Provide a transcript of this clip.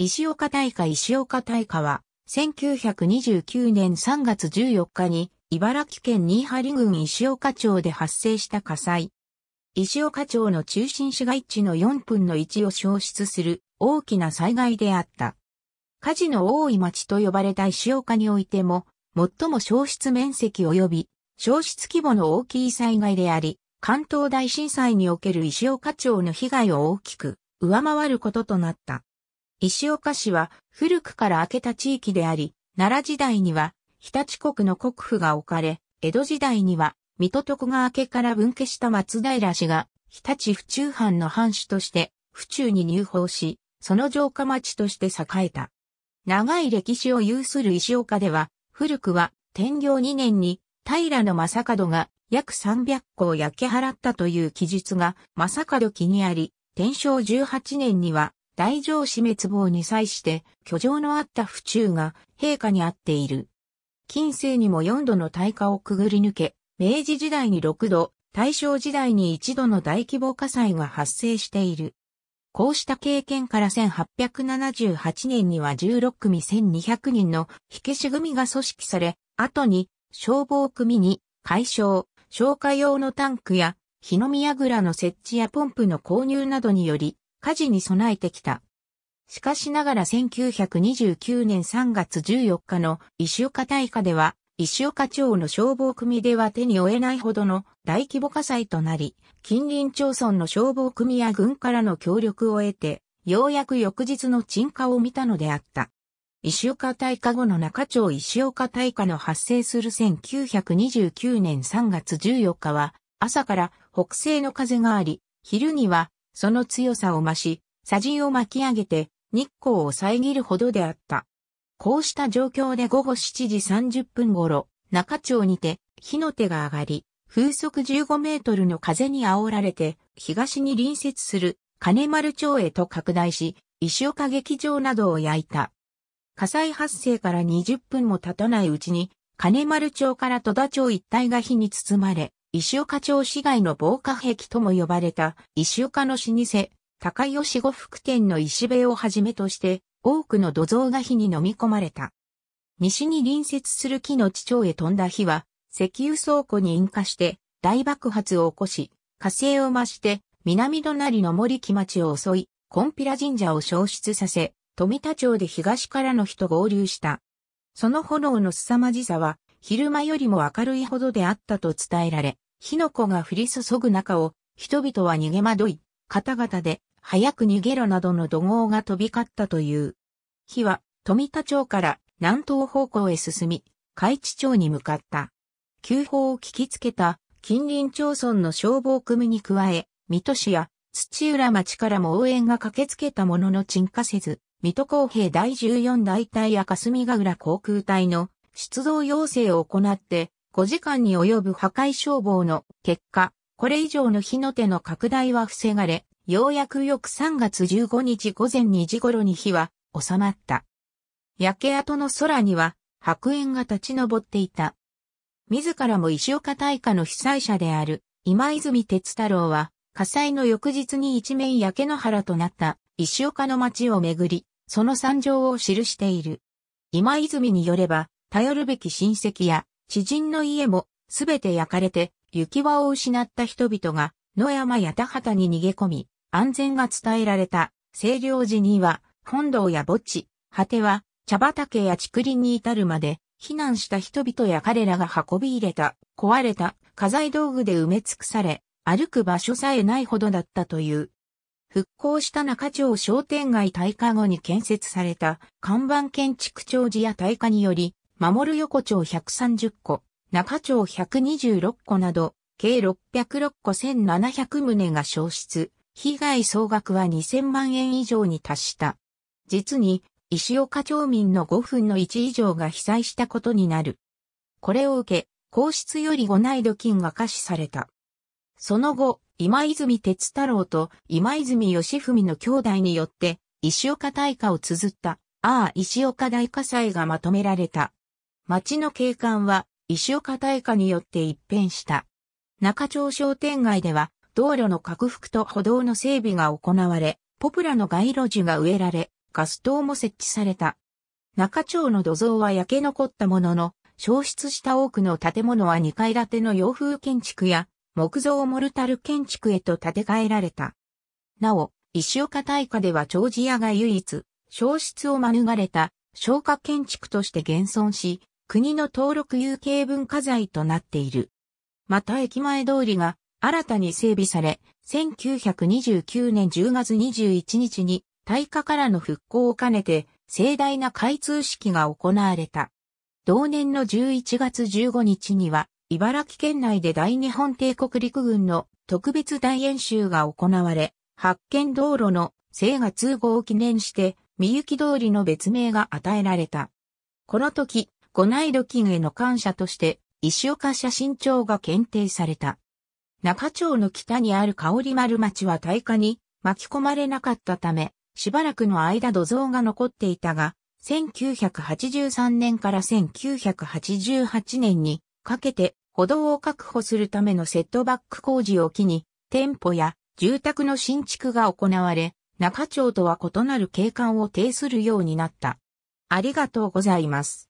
石岡大火石岡大火は、1929年3月14日に、茨城県新張郡石岡町で発生した火災。石岡町の中心市街地の4分の1を消失する大きな災害であった。火事の多い町と呼ばれた石岡においても、最も消失面積及び、消失規模の大きい災害であり、関東大震災における石岡町の被害を大きく上回ることとなった。石岡市は古くから明けた地域であり、奈良時代には日立国の国府が置かれ、江戸時代には水戸徳川家から分家した松平氏が日立府中藩の藩主として府中に入法し、その城下町として栄えた。長い歴史を有する石岡では、古くは天行2年に平の正門が約300個を焼け払ったという記述が正門記にあり、天正18年には大城死滅亡に際して居城のあった府中が陛下にあっている。近世にも4度の大火をくぐり抜け、明治時代に6度、大正時代に1度の大規模火災が発生している。こうした経験から1878年には16組1200人の火消し組が組織され、後に消防組に解消、消火用のタンクや火の宮蔵の設置やポンプの購入などにより、火事に備えてきた。しかしながら1929年3月14日の石岡大火では、石岡町の消防組では手に負えないほどの大規模火災となり、近隣町村の消防組や軍からの協力を得て、ようやく翌日の鎮火を見たのであった。石岡大火後の中町石岡大火の発生する1929年3月14日は、朝から北西の風があり、昼にはその強さを増し、砂塵を巻き上げて日光を遮るほどであった。こうした状況で午後7時30分頃、中町にて火の手が上がり、風速15メートルの風に煽られて、東に隣接する金丸町へと拡大し、石岡劇場などを焼いた。火災発生から20分も経たないうちに、金丸町から戸田町一帯が火に包まれ、石岡町市街の防火壁とも呼ばれた石岡の老舗、高吉呉服店の石塀をはじめとして多くの土蔵が火に飲み込まれた。西に隣接する木の地町へ飛んだ火は石油倉庫に引火して大爆発を起こし、火星を増して南隣の森木町を襲い、コンピラ神社を消失させ、富田町で東からの人合流した。その炎の凄まじさは、昼間よりも明るいほどであったと伝えられ、火の粉が降り注ぐ中を、人々は逃げ惑い、方々で、早く逃げろなどの怒号が飛び交ったという。火は、富田町から南東方向へ進み、海地町に向かった。急報を聞きつけた近隣町村の消防組に加え、水戸市や土浦町からも応援が駆けつけたものの鎮火せず、水戸公平第14大隊や霞ヶ浦航空隊の出動要請を行って、5時間に及ぶ破壊消防の結果、これ以上の火の手の拡大は防がれ、ようやく翌3月15日午前2時頃に火は収まった。焼け跡の空には白煙が立ち上っていた。自らも石岡大火の被災者である今泉哲太郎は火災の翌日に一面焼け野原となった石岡の町をめぐり、その惨状を記している。今泉によれば、頼るべき親戚や知人の家もすべて焼かれて行き場を失った人々が野山や田畑に逃げ込み安全が伝えられた清涼寺には本堂や墓地、果ては茶畑や竹林に至るまで避難した人々や彼らが運び入れた壊れた家財道具で埋め尽くされ歩く場所さえないほどだったという。復興した中町商店街大火後に建設された看板建築長寺や大火により守る横丁130個、中町126個など、計606個1700棟が消失、被害総額は2000万円以上に達した。実に、石岡町民の5分の1以上が被災したことになる。これを受け、皇室より5内土金が可視された。その後、今泉哲太郎と今泉義文の兄弟によって、石岡大火を綴った、ああ石岡大火災がまとめられた。町の景観は石岡大化によって一変した。中町商店街では道路の拡幅と歩道の整備が行われ、ポプラの街路樹が植えられ、ガス灯も設置された。中町の土蔵は焼け残ったものの、消失した多くの建物は2階建ての洋風建築や木造モルタル建築へと建て替えられた。なお、石岡大化では長寺屋が唯一、消失を免れた消火建築として現存し、国の登録有形文化財となっている。また駅前通りが新たに整備され、1929年10月21日に大火からの復興を兼ねて盛大な開通式が行われた。同年の11月15日には、茨城県内で大日本帝国陸軍の特別大演習が行われ、発見道路の聖が通号を記念して、三行通りの別名が与えられた。この時、五内土金への感謝として、石岡写真帳が検定された。中町の北にある香里丸町は大火に巻き込まれなかったため、しばらくの間土蔵が残っていたが、1983年から1988年にかけて歩道を確保するためのセットバック工事を機に、店舗や住宅の新築が行われ、中町とは異なる景観を呈するようになった。ありがとうございます。